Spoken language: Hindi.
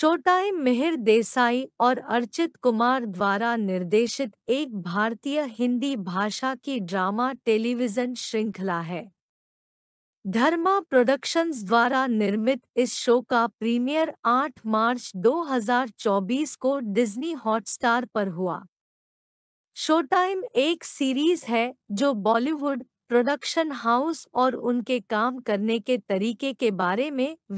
शोटाइम मिहिर देसाई और अर्चित कुमार द्वारा निर्देशित एक भारतीय हिंदी भाषा की ड्रामा टेलीविजन श्रृंखला है धर्मा प्रोडक्शंस द्वारा निर्मित इस शो का प्रीमियर 8 मार्च 2024 को डिज्नी हॉटस्टार पर हुआ शोटाइम एक सीरीज है जो बॉलीवुड प्रोडक्शन हाउस और उनके काम करने के तरीके के बारे में